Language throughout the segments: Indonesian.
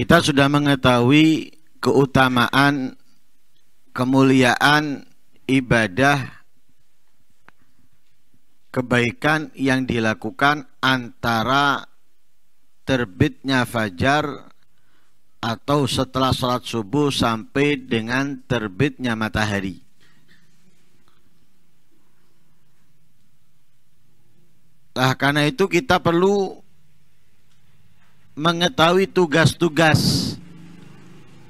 Kita sudah mengetahui keutamaan, kemuliaan, ibadah, kebaikan yang dilakukan antara terbitnya fajar atau setelah sholat subuh sampai dengan terbitnya matahari. Nah, karena itu kita perlu mengetahui tugas-tugas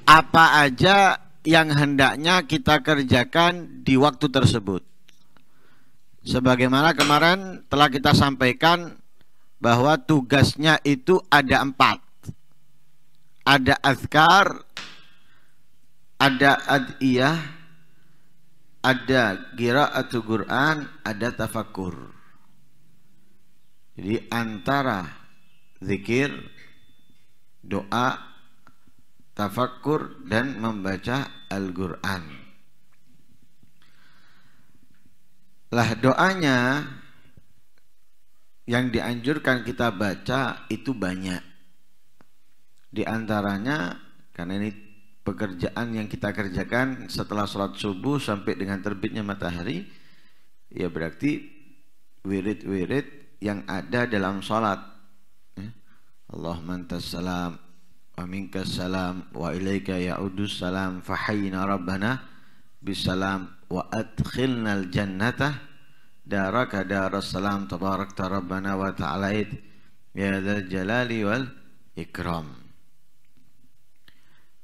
apa aja yang hendaknya kita kerjakan di waktu tersebut. Sebagaimana kemarin telah kita sampaikan bahwa tugasnya itu ada empat. Ada azkar, ada adiyah, ada atau Quran, ada tafakur. Jadi antara zikir doa, tafakkur dan membaca Al-Qur'an. Lah doanya yang dianjurkan kita baca itu banyak. Di antaranya karena ini pekerjaan yang kita kerjakan setelah sholat subuh sampai dengan terbitnya matahari, ya berarti wirid-wirid yang ada dalam sholat Allahumma antas salam wa minkas salam wa ilaika ya'udus salam fahayna rabbana bisalam wa adkhilna aljannata daraka daras salam tabarakta rabbana wa ta'alait ya dzal jalali wal ikram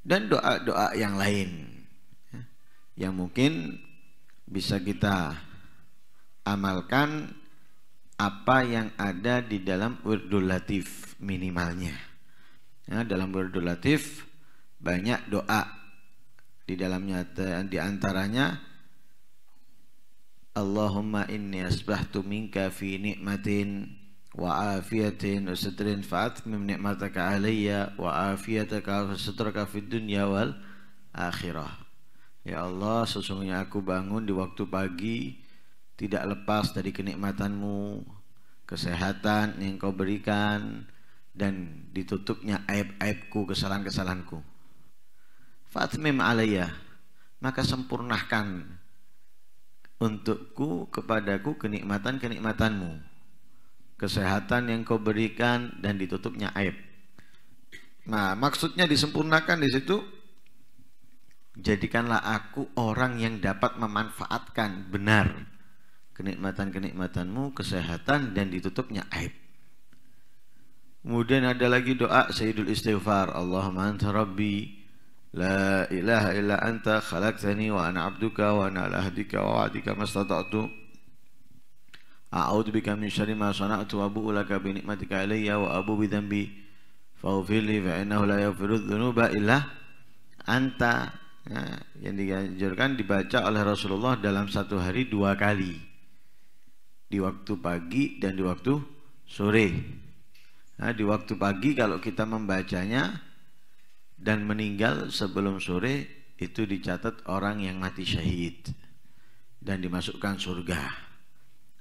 dan doa-doa yang lain ya, yang mungkin bisa kita amalkan apa yang ada di dalam wirdul latif minimalnya. Ya, dalam wirdul latif banyak doa di dalamnya di antaranya Allahumma inni asbahtu minka fi nikmatin wa afiyatin wa sitrin fa'atmim nikmataka alayya wa afiyataka wa sitraka fi dunya wal akhirah Ya Allah sesungguhnya aku bangun di waktu pagi tidak lepas dari kenikmatanmu kesehatan yang kau berikan dan ditutupnya aib-aibku kesalahan-kesalahanku fatmim alaiya maka sempurnakan untukku kepadaku kenikmatan-kenikmatanmu kesehatan yang kau berikan dan ditutupnya aib nah maksudnya disempurnakan di situ jadikanlah aku orang yang dapat memanfaatkan benar kenikmatan-kenikmatanmu, kesehatan dan ditutupnya aib. Kemudian ada lagi doa Sayyidul Istighfar, Allahumma anta rabbi la ilaha illa anta khalaqtani wa ana abduka wa ana ala ahdika wa wa'dika mastata'tu. A'udzu bika min syarri ma sana'tu wa abu'u laka bi ni'matika 'alayya wa abu bi dhanbi faghfirli fa innahu la yaghfiru dhunuba illa anta. Ya, yang dianjurkan dibaca oleh Rasulullah dalam satu hari dua kali di waktu pagi dan di waktu sore. Nah, di waktu pagi kalau kita membacanya dan meninggal sebelum sore itu dicatat orang yang mati syahid dan dimasukkan surga.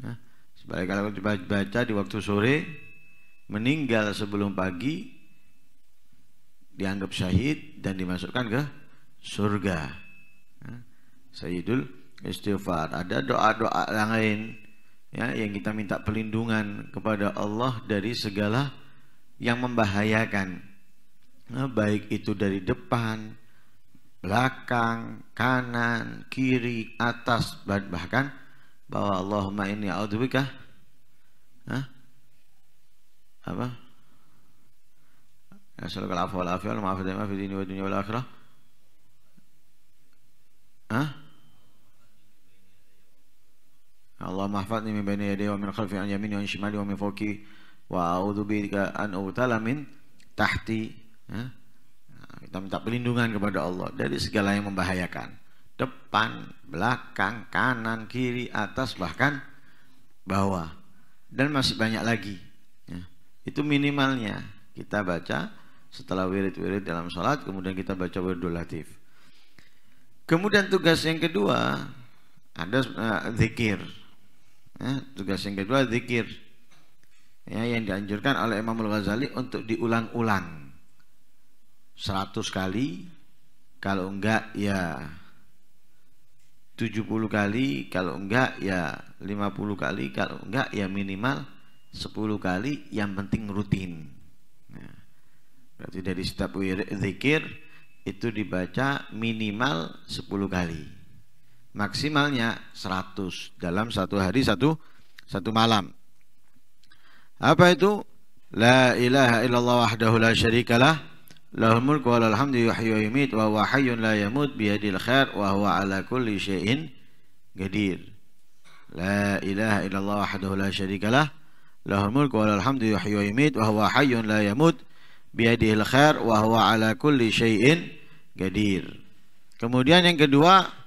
Nah, sebaliknya kalau baca di waktu sore meninggal sebelum pagi dianggap syahid dan dimasukkan ke surga. Nah, Sayyidul istighfar. Ada doa-doa lain ya yang kita minta pelindungan kepada Allah dari segala yang membahayakan nah, baik itu dari depan belakang kanan kiri atas bahkan bahwa Allahumma inni a'udzubika ya, Hah? apa Assalamualaikum warahmatullahi wabarakatuh. Maaf maaf, maaf maaf, maaf, maaf, akhirah. maaf, Allah mahfadni min bani yadayya wa min khalfi an yamini wa an shimali wa min fawki wa a'udhu bika an utala min tahti ya. kita minta perlindungan kepada Allah dari segala yang membahayakan depan, belakang, kanan, kiri, atas bahkan bawah dan masih banyak lagi ya. itu minimalnya kita baca setelah wirid-wirid dalam sholat kemudian kita baca wirdul latif kemudian tugas yang kedua ada uh, zikir Ya, tugas yang kedua zikir. Ya, yang dianjurkan oleh Imam Al-Ghazali untuk diulang-ulang 100 kali kalau enggak ya 70 kali kalau enggak ya 50 kali kalau enggak ya minimal 10 kali yang penting rutin ya. berarti dari setiap zikir itu dibaca minimal 10 kali maksimalnya 100 dalam satu hari satu satu malam. Apa itu? La ilaha illallah wahdahu la syarikalah lahul mulku wa lahul hamdu yuhyi wa yumit wa huwa hayyun la yamut biyadil khair wa huwa ala kulli syai'in qadir. La ilaha illallah wahdahu la syarikalah lahul mulku wa lahul hamdu yuhyi wa yumit wa huwa hayyun la yamut biyadil khair wa huwa ala kulli syai'in qadir. Kemudian yang kedua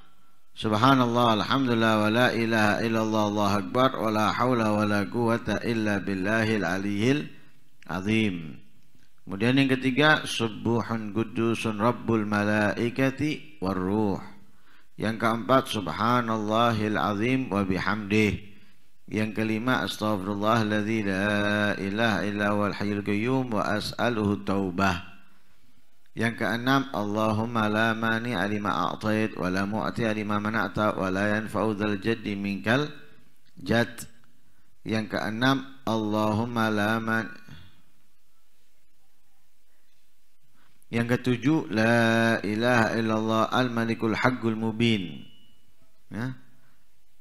Subhanallah, Alhamdulillah, wa la ilaha illallah, Allah Akbar, wa la hawla wa la quwata illa billahil aliyil azim. Kemudian yang ketiga, Subuhun Kudusun Rabbul Malaikati Warruh. Yang keempat, Subhanallahil Azim wa bihamdih. Yang kelima, Astaghfirullah la ilaha illa wal hayyul qayyum wa as'aluhu taubah. Yang keenam, Allahumma la mani alimaa a'tait wa la mu'ti lima mana'ta wa la yanfa'u dzal jaddi minkal jad. Yang keenam, Allahumma la man Yang ketujuh, la ilaha illallah al-malikul haqqul mubin. Ya.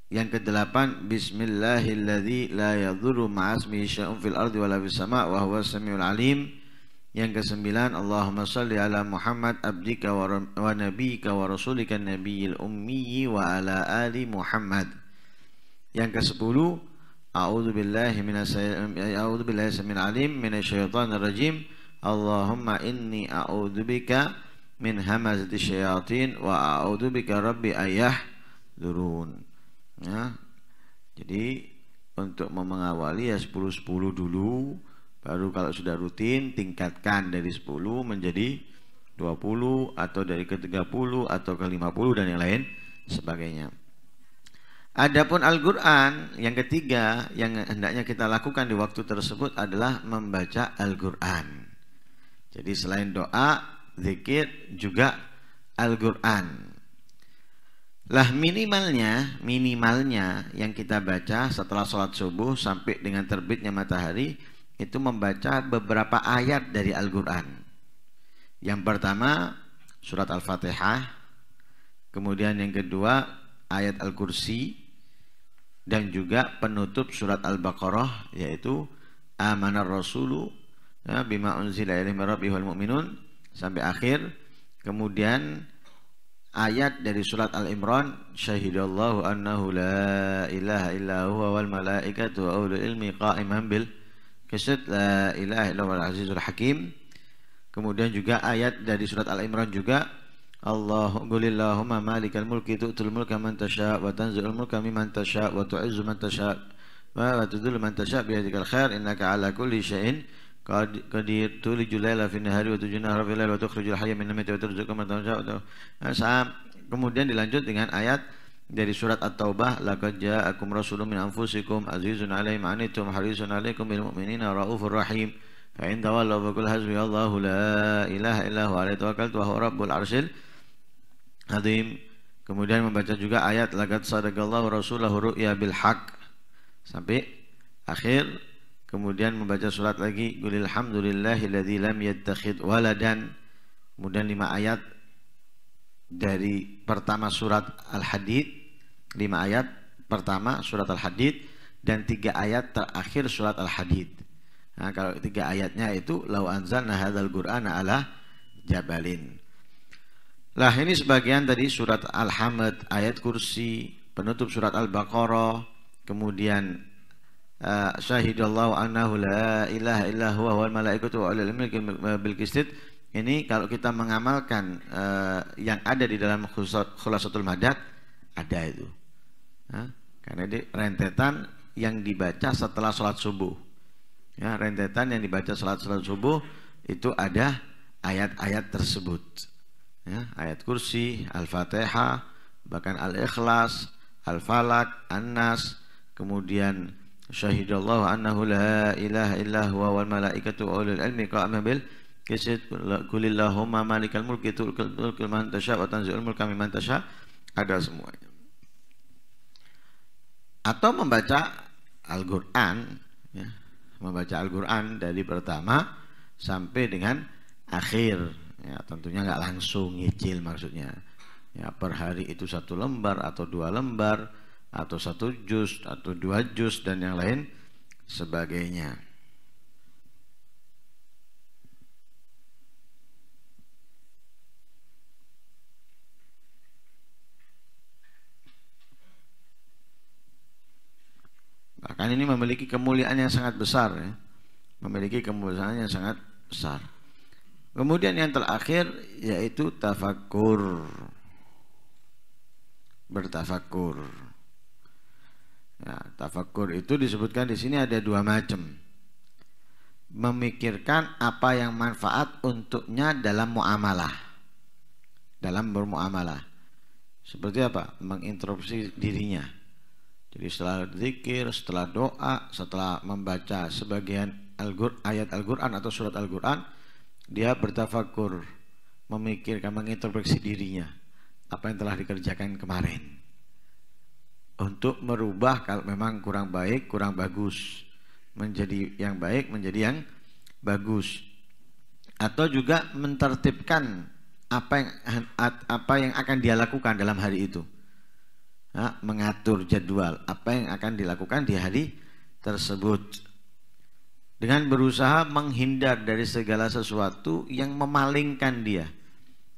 Yang kedelapan, bismillahilladzi la yadhurru ma'asmihi syai'un fil ardi wa la fis sama' wa huwas samiul alim. Yang kesembilan, Allahumma salli ala Muhammad abdika wa, wa nabiyika wa rasulika nabiyil ummiyi wa ala ali Muhammad. Yang kesepuluh, A'udhu billahi minasy billahi samil alim minasyaitonir rajim. Allahumma inni a'udhu bika min hamazati syayatin wa a'udhu bika rabbi ayah durun. Ya. Jadi untuk memengawali ya 10 10 dulu Baru kalau sudah rutin tingkatkan dari 10 menjadi 20 atau dari ke 30 atau ke 50 dan yang lain sebagainya. Adapun Al-Qur'an yang ketiga yang hendaknya kita lakukan di waktu tersebut adalah membaca Al-Qur'an. Jadi selain doa, zikir juga Al-Qur'an. Lah minimalnya, minimalnya yang kita baca setelah sholat subuh sampai dengan terbitnya matahari itu membaca beberapa ayat dari Al-Quran. Yang pertama surat Al-Fatihah, kemudian yang kedua ayat Al-Kursi, dan juga penutup surat Al-Baqarah yaitu amanar rasulu ya, bima unzila ilaihi rabbihi wal mu'minun sampai akhir kemudian ayat dari surat Al-Imran syahidallahu annahu la ilaha illa huwa wal malaikatu wa ulul ilmi qa'iman bil Kaset la ilaha illallah azizul hakim. Kemudian juga ayat dari surat Al-Imran juga Allahumma malikal mulki tu'tul mulka man tasha wa tanzi'ul mulka mimman tasha wa tu'izzu man tasha wa tudhillu man tasha bi khair innaka ala kulli syai'in qadir tulijul laila fi nahari wa tujuna harfi laila wa tukhrijul hayya min namiti wa tarzuqu man tasha kemudian dilanjut dengan ayat dari surat At-Taubah laqad ja'akum rasulun min anfusikum azizun 'alaihim 'anitum harisun 'alaikum bil mu'minina raufur rahim fa in tawallaw hasbi hasbiyallahu la ilaha illa huwa 'alaihi tawakkaltu wa huwa rabbul 'arsyil 'azim kemudian membaca juga ayat laqad sadaqallahu rasulahu ru'ya bil haqq sampai akhir kemudian membaca surat lagi qulil ladzi lam yattakhid waladan kemudian lima ayat dari pertama surat Al-Hadid 5 ayat pertama surat Al-Hadid dan tiga ayat terakhir surat Al-Hadid. Nah, kalau tiga ayatnya itu lau anzalna hadzal qur'ana ala jabalin. Lah ini sebagian tadi surat Al-Hamad ayat kursi, penutup surat Al-Baqarah, kemudian eh, syahidallahu annahu la ilaha illa huwa wal malaikatu wa ulul milki bil kisit ini kalau kita mengamalkan uh, yang ada di dalam khulasatul madad ada itu. Ya, karena ini rentetan yang dibaca setelah sholat subuh. Ya, rentetan yang dibaca sholat sholat subuh itu ada ayat-ayat tersebut. Ya, ayat kursi, al-fatihah, bahkan al-ikhlas, al-falak, an-nas, kemudian syahidallahu annahu la ilaha illa huwa wal malaikatu ulul ilmi Kisit kulillahumma malikal mulki tu'til mulka man tasha wa tanzi'ul mulka mimman tasha. Ada semuanya. Atau membaca Al-Qur'an ya, membaca Al-Qur'an dari pertama sampai dengan akhir ya tentunya nggak langsung nyicil maksudnya ya per hari itu satu lembar atau dua lembar atau satu juz atau dua juz dan yang lain sebagainya Bahkan ini memiliki kemuliaan yang sangat besar ya. Memiliki kemuliaan yang sangat besar. Kemudian yang terakhir yaitu tafakur. Bertafakur. Ya, tafakur itu disebutkan di sini ada dua macam. Memikirkan apa yang manfaat untuknya dalam muamalah. Dalam bermuamalah. Seperti apa? Menginterupsi dirinya jadi setelah zikir, setelah doa, setelah membaca sebagian Al ayat Al-Quran atau surat Al-Quran, dia bertafakur, memikirkan, mengintrospeksi dirinya, apa yang telah dikerjakan kemarin. Untuk merubah kalau memang kurang baik, kurang bagus. Menjadi yang baik, menjadi yang bagus. Atau juga mentertibkan apa yang apa yang akan dia lakukan dalam hari itu nah, mengatur jadwal apa yang akan dilakukan di hari tersebut dengan berusaha menghindar dari segala sesuatu yang memalingkan dia,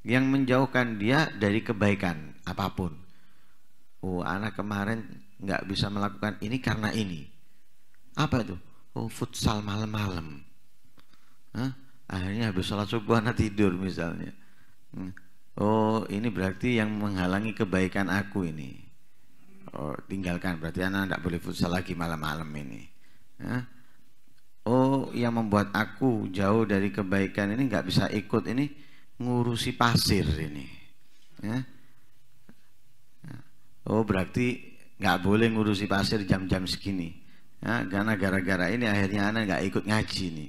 yang menjauhkan dia dari kebaikan apapun. Oh, anak kemarin nggak bisa melakukan ini karena ini. Apa itu? Oh, futsal malam-malam. Akhirnya habis sholat subuh anak tidur misalnya. Hmm. Oh, ini berarti yang menghalangi kebaikan aku ini. Oh, tinggalkan berarti anak tidak boleh futsal lagi malam-malam ini. Ya. Oh, yang membuat aku jauh dari kebaikan ini nggak bisa ikut ini ngurusi pasir ini. Ya. ya. Oh, berarti nggak boleh ngurusi pasir jam-jam segini. Ya, karena gara-gara ini akhirnya anak nggak ikut ngaji ini.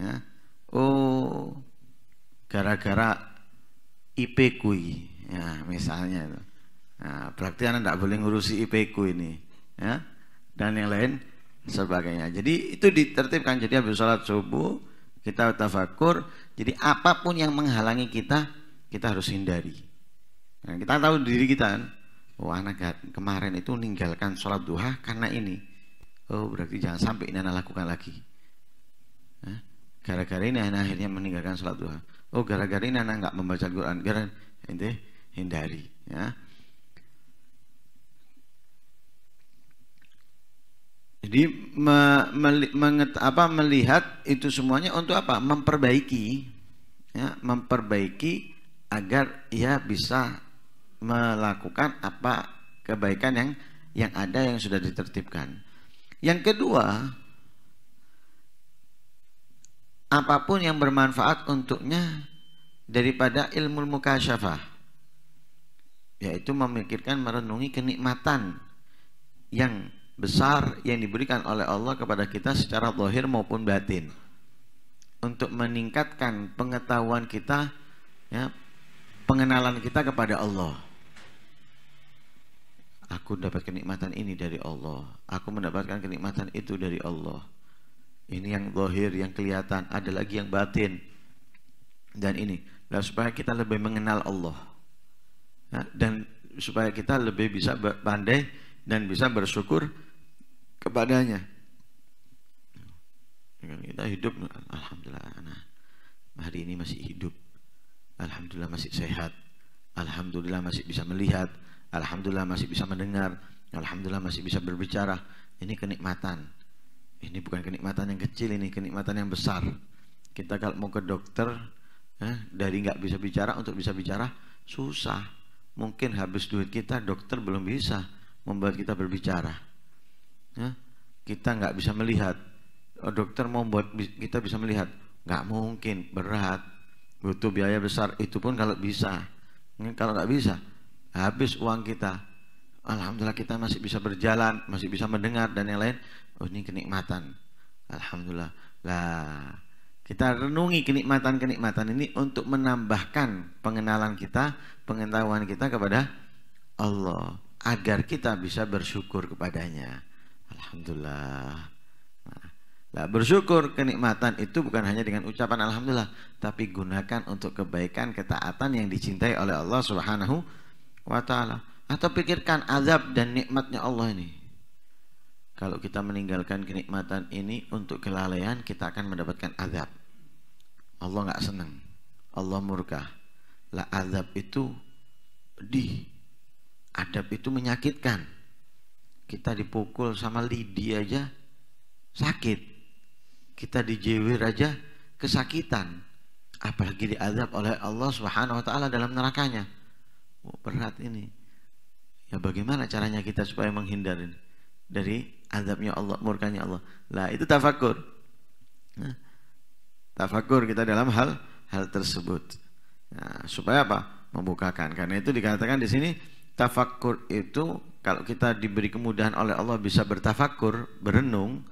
Ya. Oh, gara-gara IP ya misalnya itu Nah, berarti Anda tidak boleh ngurusi IPK ini. Ya? Dan yang lain sebagainya. Jadi itu ditertibkan. Jadi habis sholat subuh kita tafakur. Jadi apapun yang menghalangi kita, kita harus hindari. Nah, kita tahu diri kita kan. wah oh, anak kemarin itu meninggalkan sholat duha karena ini. Oh berarti jangan sampai ini anak lakukan lagi. Gara-gara ini anak akhirnya meninggalkan sholat duha. Oh gara-gara ini anak nggak membaca Quran. Gara, gara ini hindari. Ya. Jadi me, me, menget, apa, melihat itu semuanya untuk apa? Memperbaiki, ya, memperbaiki agar ia bisa melakukan apa kebaikan yang yang ada yang sudah ditertibkan. Yang kedua, apapun yang bermanfaat untuknya daripada ilmu mukasyafah yaitu memikirkan merenungi kenikmatan yang besar yang diberikan oleh Allah kepada kita secara zahir maupun batin untuk meningkatkan pengetahuan kita ya pengenalan kita kepada Allah aku dapat kenikmatan ini dari Allah aku mendapatkan kenikmatan itu dari Allah ini yang zahir yang kelihatan ada lagi yang batin dan ini dan supaya kita lebih mengenal Allah ya, dan supaya kita lebih bisa pandai dan bisa bersyukur kepadanya kita hidup alhamdulillah nah hari ini masih hidup alhamdulillah masih sehat alhamdulillah masih bisa melihat alhamdulillah masih bisa mendengar alhamdulillah masih bisa berbicara ini kenikmatan ini bukan kenikmatan yang kecil ini kenikmatan yang besar kita kalau mau ke dokter eh, dari nggak bisa bicara untuk bisa bicara susah mungkin habis duit kita dokter belum bisa membuat kita berbicara ya, kita nggak bisa melihat oh, dokter mau buat kita bisa melihat nggak mungkin berat butuh biaya besar itu pun kalau bisa kalau nggak bisa habis uang kita alhamdulillah kita masih bisa berjalan masih bisa mendengar dan yang lain oh ini kenikmatan alhamdulillah lah kita renungi kenikmatan-kenikmatan ini untuk menambahkan pengenalan kita, pengetahuan kita kepada Allah agar kita bisa bersyukur kepadanya. Alhamdulillah. Nah, bersyukur kenikmatan itu bukan hanya dengan ucapan alhamdulillah, tapi gunakan untuk kebaikan ketaatan yang dicintai oleh Allah Subhanahu wa taala. Atau pikirkan azab dan nikmatnya Allah ini. Kalau kita meninggalkan kenikmatan ini untuk kelalaian, kita akan mendapatkan azab. Allah nggak senang. Allah murka. Lah azab itu di Adab itu menyakitkan kita dipukul sama lidi aja sakit. Kita dijewir aja kesakitan. Apalagi diadab oleh Allah Subhanahu wa taala dalam nerakanya. Oh, berat ini. Ya bagaimana caranya kita supaya menghindarin dari azabnya Allah, murkanya Allah. Lah itu tafakur. Nah, tafakur kita dalam hal hal tersebut. Nah, supaya apa? Membukakan. Karena itu dikatakan di sini tafakur itu kalau kita diberi kemudahan oleh Allah bisa bertafakur, berenung,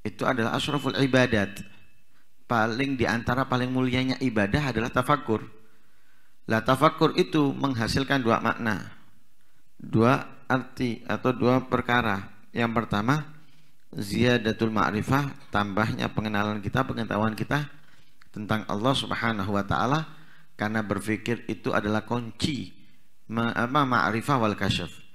itu adalah asraful ibadat. Paling diantara paling mulianya ibadah adalah tafakur. Lah tafakur itu menghasilkan dua makna, dua arti atau dua perkara. Yang pertama, ziyadatul ma'rifah, tambahnya pengenalan kita, pengetahuan kita tentang Allah Subhanahu wa taala karena berpikir itu adalah kunci ma ma'rifah wal kasyaf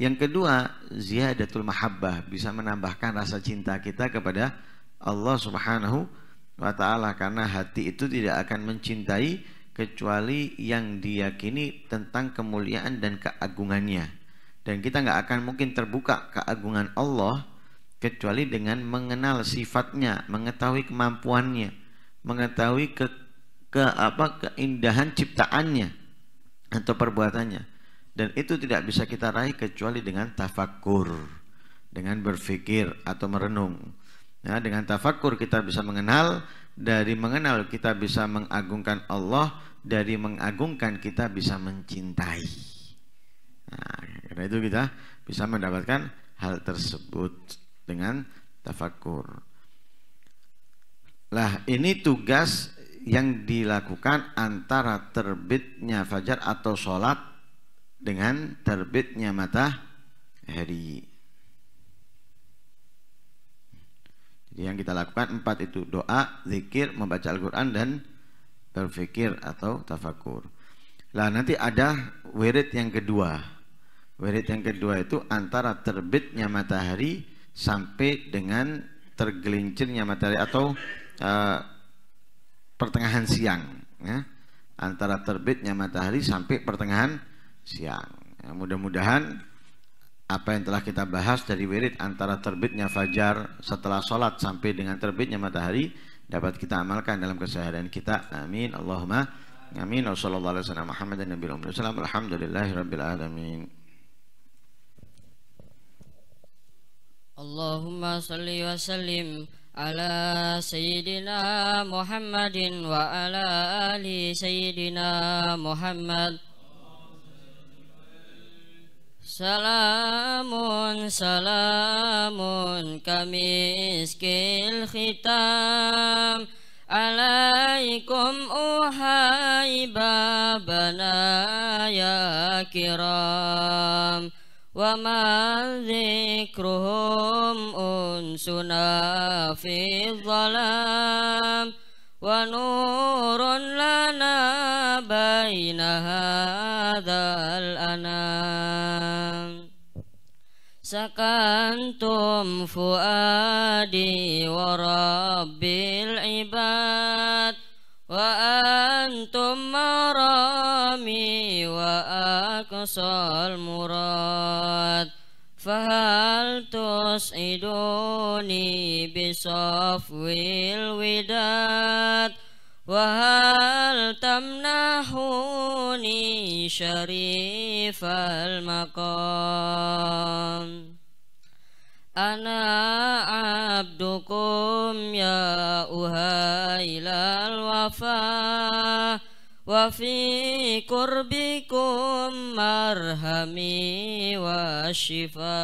yang kedua, ziyadatul mahabbah bisa menambahkan rasa cinta kita kepada Allah Subhanahu wa taala karena hati itu tidak akan mencintai kecuali yang diyakini tentang kemuliaan dan keagungannya. Dan kita nggak akan mungkin terbuka keagungan Allah kecuali dengan mengenal sifatnya, mengetahui kemampuannya, mengetahui ke, ke apa keindahan ciptaannya atau perbuatannya. Dan itu tidak bisa kita raih kecuali dengan tafakur, dengan berfikir atau merenung. ya, dengan tafakur kita bisa mengenal, dari mengenal kita bisa mengagungkan Allah, dari mengagungkan kita bisa mencintai. Nah, karena itu kita bisa mendapatkan hal tersebut dengan tafakur. Lah, ini tugas yang dilakukan antara terbitnya fajar atau sholat dengan terbitnya matahari. Jadi yang kita lakukan empat itu doa, zikir, membaca Al-Quran dan berfikir atau tafakur. Lah nanti ada wirid yang kedua. Wirid yang kedua itu antara terbitnya matahari sampai dengan tergelincirnya matahari atau uh, pertengahan siang. Ya. Antara terbitnya matahari sampai pertengahan siang. Ya, mudah-mudahan apa yang telah kita bahas dari wirid antara terbitnya fajar setelah sholat sampai dengan terbitnya matahari dapat kita amalkan dalam keseharian kita. Amin. Allahumma amin. Wassalamualaikum warahmatullahi wabarakatuh. Alhamdulillahirrabbilalamin. Allahumma salli wa sallim ala sayyidina Muhammadin wa ala ali sayyidina Muhammad Salamun salamun kami skill khitam Alaikum uhai babana ya kiram Wa ma zikruhum unsuna fi zalam Wa nurun lana baina hadhal anam سكنتم فؤادي ورب العباد وأنتم مرامي وأقصى المراد فهل تسعدوني بصفو الوداد وهل تمنحون Kuni Sharif Ana Abdukum Ya Uhailal Wafa. Wafikur Bikum Marhami Wa Shifa.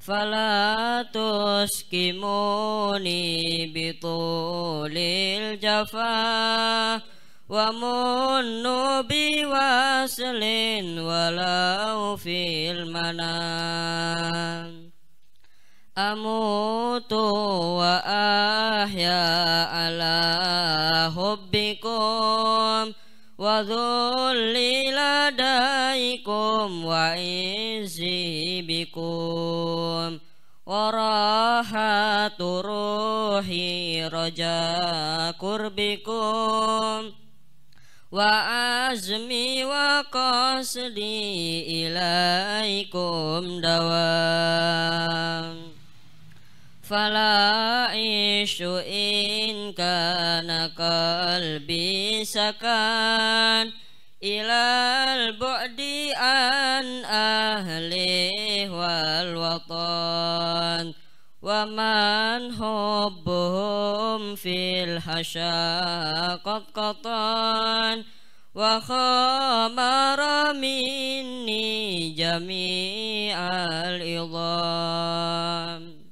Falatus Kimuni Bitulil Jafa. ومن بوصل ولو في المنام أموت وأحيا على حبكم وذلي لديكم وإنسي بكم وراحة روحي رجاء قربكم وعزمي وقصدي إليكم دوام فلا عيش إن كان قلبي سكان إلى البعد عن أهله والوطن ومن حبهم في الحشا قد قطان وخمر مني جميع العظام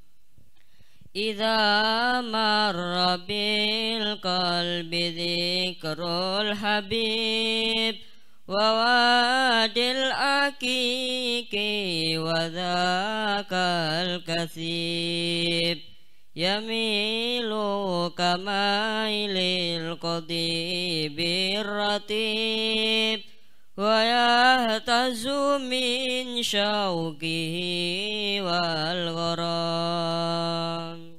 إذا مر بالقلب ذكر الحبيب ووادي العكيك وذاك الكثيب يميل كميل القضيب الرتيب ويهتز من شوكه والغرام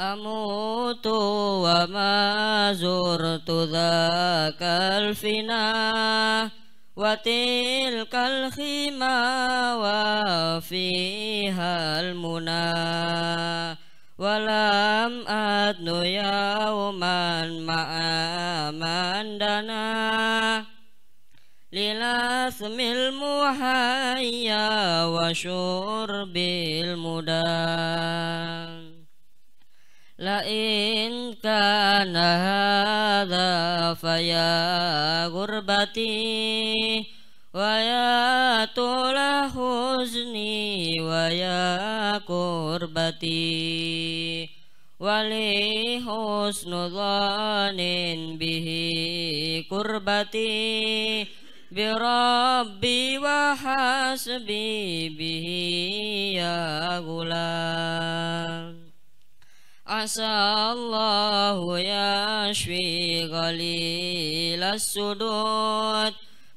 أموت وما زرت ذاك الفنا وتلك الخيمة وفيها المنا ولم أدن يوما مع من دنا للأثم المحيا وشرب المدى lain kana hadha faya gurbati Wa ya tula huzni wa ya kurbati Wali husnu dhanin bihi kurbati birobi wahas wa hasbi bihi ya gulam Asallahu yashwi ghalil as-sudud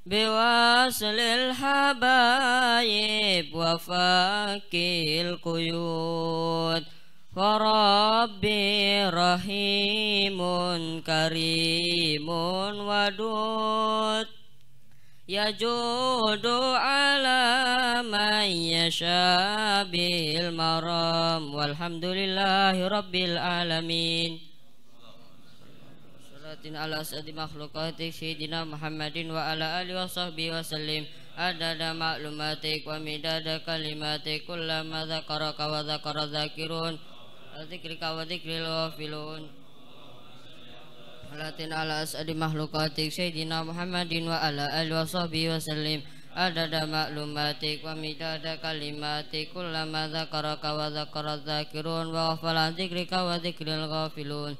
Biwaslil habayib wa faqil quyud Warabbi rahimun karimun wadud Yajudu ala man yashabil maram Walhamdulillahi rabbil alamin Salatin ala sa'di makhlukatik Sayyidina Muhammadin wa ala alihi wa sahbihi wa sallim Adada maklumatik wa midada kalimatik Kullama dhakaraka wa dhakara dhakirun Adhikrika wa dhikril wa salatin ala asadi mahlukatik Sayyidina Muhammadin wa ala alihi wa sahbihi wa sallim adada maklumatik wa midada kalimatik kullama zakaraka wa zakara wa ghafalan zikrika wa zikril ghafilun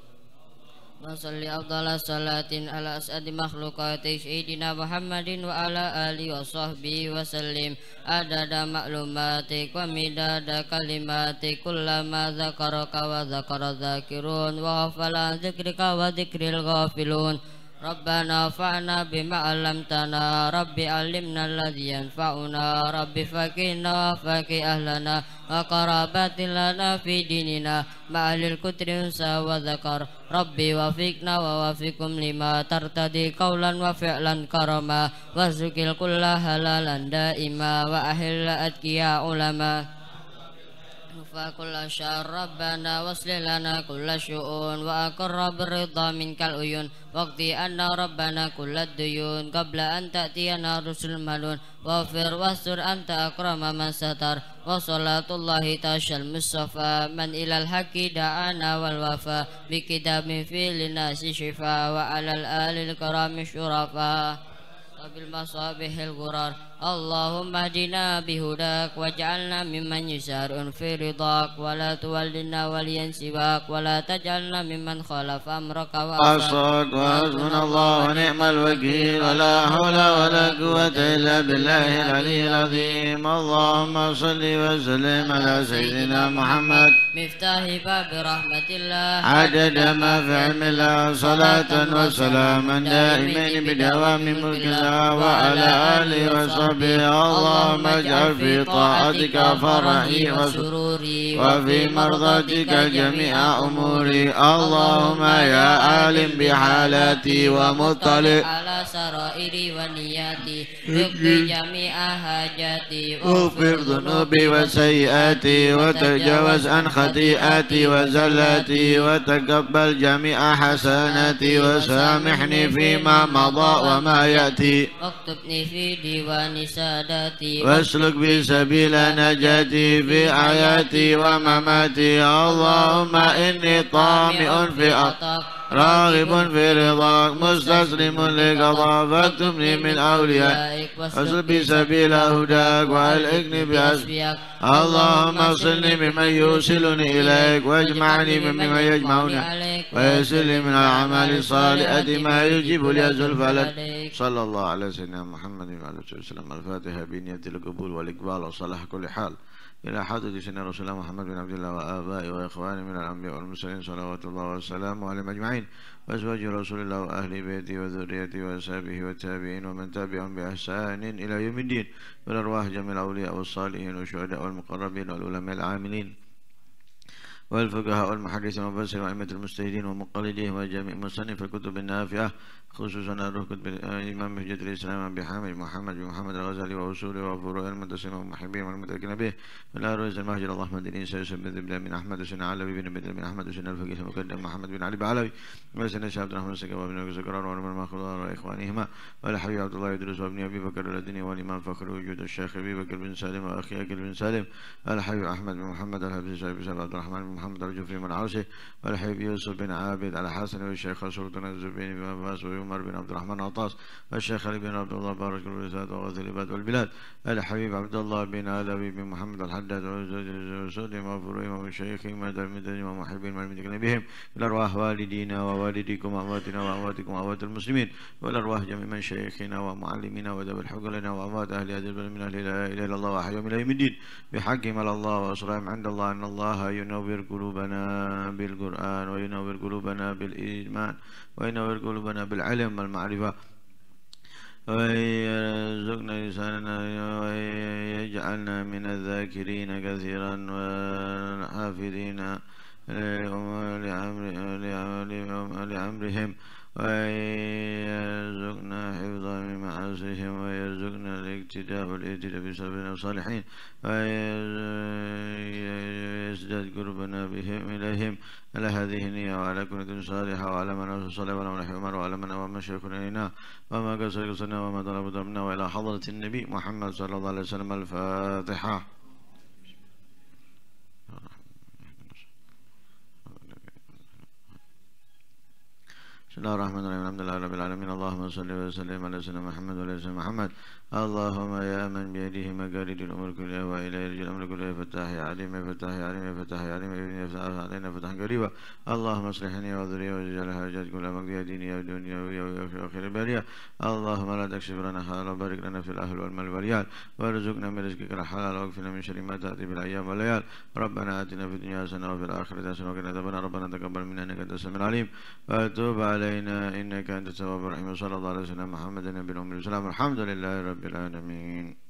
Allahumma salli afdala salatin ala asadi makhlukati Sayyidina Muhammadin wa ala alihi wa sahbihi wa sallim Adada maklumatik wa midada kalimatik Kullama zakaraka wa zakara zakirun Wa hafala zikrika wa zikril ghafilun Rabbana fa'na bima alamtana Rabbi alimna alladhi yanfa'una Rabbi faqina wa faqi ahlana Wa karabatilana fi dinina Ma'alil kutri unsa wa dhakar Rabbi wa fikna wa fikum lima Tartadi kaulan wa fi'lan karama Wa zukil kulla halalan da'ima Wa ahillaat kia ulama' كل شر ربنا واصل لنا كل الشؤون وأقر بالرضا منك العيون واقضي أن ربنا كل الديون قبل أن تأتينا رسل ملون واغفر واستر أنت أكرم من ستر وصلاة الله تشى المصطفى من إلى الحق دعانا والوفا بكتاب في للناس شفاء وعلى الآل الكرام شرفاء وبالمصابيح الغرار اللهم اهدنا بهداك واجعلنا ممن يسارون في رضاك ولا تولنا وليا سواك ولا تجعلنا ممن خالف امرك وعصاك وحسبنا الله ونعم الوكيل ولا حول ولا قوة الا بالله العلي العظيم اللهم صل وسلم على سيدنا محمد مفتاح باب رحمة الله عدد ما في علم الله صلاة وسلاما دائمين بدوام ملك الله وعلى آله وصحبه ربي اللهم اجعل في طاعتك فرحي وسروري وفي مرضاتك جميع أموري اللهم يا عالم بحالاتي ومطلع على سرائري ونياتي اقضي جميع حاجاتي اغفر ذنوبي وسيئاتي وتجاوز عن خطيئاتي وزلاتي وتقبل جميع حسناتي وسامحني فيما مضى وما يأتي واكتبني في ديوان عن سادتي واسلك بي سبيل نجاتي في حياتي ومماتي اللهم إني طامئ في أطاك راغب في رضاك مستسلم لقضاك فاكتبني من أوليائك واسلبي سبيل هداك وألئكني بحسبك اللهم اغسلني ممن يوصلني إليك واجمعني ممن يجمعني ويسر لي من الأعمال الصالحة ما يجيب لي الفلك صلى الله على سيدنا محمد وعلى آله وسلم الفاتحة بنية القبول والإقبال وصلاح كل حال إلى حضرة سيدنا رسول الله محمد بن عبد الله وآبائه وإخوانه من الأنبياء والمرسلين صلوات الله وسلامه عليهم أجمعين وأزواج رسول الله وأهل بيته وذريته وأصحابه والتابعين ومن تبعهم بإحسان إلى يوم الدين بالأرواح جميع الأولياء والصالحين والشهداء والمقربين والعلماء العاملين والفقهاء والمحدثين والمفسرين وأئمة المستهدين ومقلديهم وجميع مصنف الكتب النافعة خصوصا الروح كتب الإمام مهجة الإسلام أبي حامد محمد بن محمد الغزالي وأصوله وفروع المتصمة والمحبين والمدركين به ولا رؤية المهجر اللهم اهدني سيسمى بن من أحمد حسين علوي بن بن من أحمد حسين الفقيه المقدم محمد بن علي بعلوي وسنة شعب عبد الرحمن السكاب بن زكران ونمر ماخذ وإخوانهما والحبيب عبد الله يدرس وابن أبي بكر الأدني والإمام فخر وجود الشيخ أبي بكر بن سالم وأخي أكل بن سالم الحبيب أحمد بن محمد الحبيب صاحب عبد الرحمن محمد الجوفي بن عوسي والحبيب يوسف بن عابد على حسن والشيخ خسر بن الزبين بن عباس ويمر بن عبد الرحمن عطاس والشيخ علي بن عبد الله بارك الله فيه وغزل العباد والبلاد الحبيب عبد الله بن علوي بن محمد الحداد وسلم وفروهم وشيخهم وتلميذهم ومحبين من مدكنا بهم الارواح والدينا ووالديكم وأمواتنا وأمواتكم وأموات المسلمين والارواح جميع من شيخنا ومعلمنا الحق لنا وأموات أهل هذا البلد من أهل لا إله إلا الله وحي يوم الدين بحقهم على الله وأسرائهم عند الله أن الله ينور قلوبنا بالقرآن وينور قلوبنا بالإيمان وينور قلوبنا بالعلم والمعرفة ويرزقنا لساننا ويجعلنا من الذاكرين كثيرا والحافظين لأمرهم ويرزقنا حفظا من معاصيهم ويرزقنا الاقتداء والاهتداء بسببنا الصالحين ويزداد قربنا بهم إليهم على هذه النية وعلى كل صالحة وعلى من أرسل صلى وعلى من حمر وعلى من أمام شرك إلينا وما قصر قصرنا وما ضرب ضربنا وإلى حضرة النبي محمد صلى الله عليه وسلم الفاتحة بسم الله الرحمن الرحيم الحمد لله رب العالمين اللهم صل وسلم على سيدنا محمد وعلى سيدنا محمد اللهم يا من بيده مقاليد الامور كلها والى يرجى الامر كله فتح عليم فتح عليم فتح عليم فتح علينا فتحا قريبا اللهم اصلحني وذري وجعل حاجات كل كلها مقضية دينية ودنيا واخر بالية اللهم لا تكشف لنا حالا وبارك لنا في الاهل والمال والريال وارزقنا من رزقك الحلال واغفر من شر ما تاتي بالايام والليال ربنا اتنا في الدنيا حسنه وفي الاخره حسنه وقنا عذاب ربنا تقبل منا انك انت السميع العليم وتوب علينا علينا إنك أنت التواب الرحيم وصلى الله عليه وسلم محمد النبي الأمي والسلام الحمد لله رب العالمين